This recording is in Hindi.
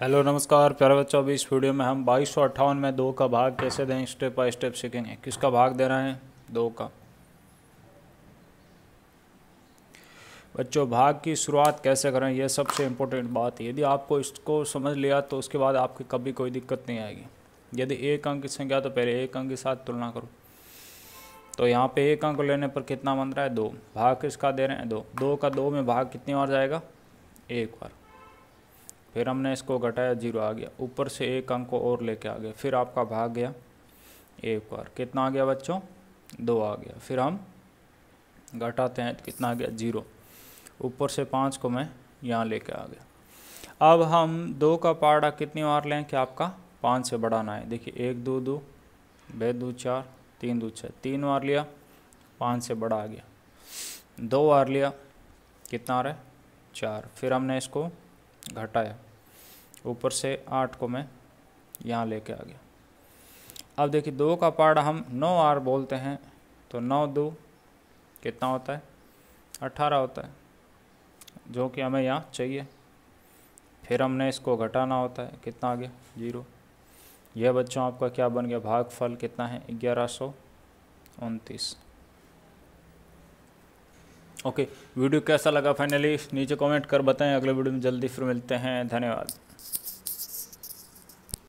हेलो नमस्कार प्यारे बच्चों अभी इस वीडियो में हम बाईस सौ अट्ठावन में दो का भाग कैसे दें स्टेप बाय स्टेप सीखेंगे किसका भाग दे रहे हैं दो का बच्चों भाग की शुरुआत कैसे करें यह सबसे इम्पोर्टेंट बात है यदि आपको इसको समझ लिया तो उसके बाद आपकी कभी कोई दिक्कत नहीं आएगी यदि एक अंक की संख्या तो पहले एक अंक के साथ तुलना करो तो यहाँ पे एक अंक लेने पर कितना बन रहा है दो भाग किसका दे रहे हैं दो दो का दो में भाग कितनी बार जाएगा एक बार फिर हमने इसको घटाया जीरो आ गया ऊपर से एक अंक को और लेके आ गया फिर आपका भाग गया एक बार कितना आ गया बच्चों दो आ गया फिर हम घटाते हैं तो कितना आ गया जीरो ऊपर से पाँच को मैं यहाँ लेके आ गया अब हम दो का पारा कितनी बार लें कि आपका पाँच से बढ़ाना है देखिए एक दो दो बे दो चार तीन दो छः तीन बार लिया पाँच से बढ़ा गया दो बार लिया कितना आ रहा है चार फिर हमने इसको घटाया ऊपर से आठ को मैं यहाँ लेके आ गया अब देखिए दो का पार्ट हम नौ आर बोलते हैं तो नौ दो कितना होता है अट्ठारह होता है जो कि हमें यहाँ चाहिए फिर हमने इसको घटाना होता है कितना आ गया जीरो यह बच्चों आपका क्या बन गया भागफल कितना है ग्यारह सौ उनतीस ओके वीडियो कैसा लगा फाइनली नीचे कमेंट कर बताएं अगले वीडियो में जल्दी फिर मिलते हैं धन्यवाद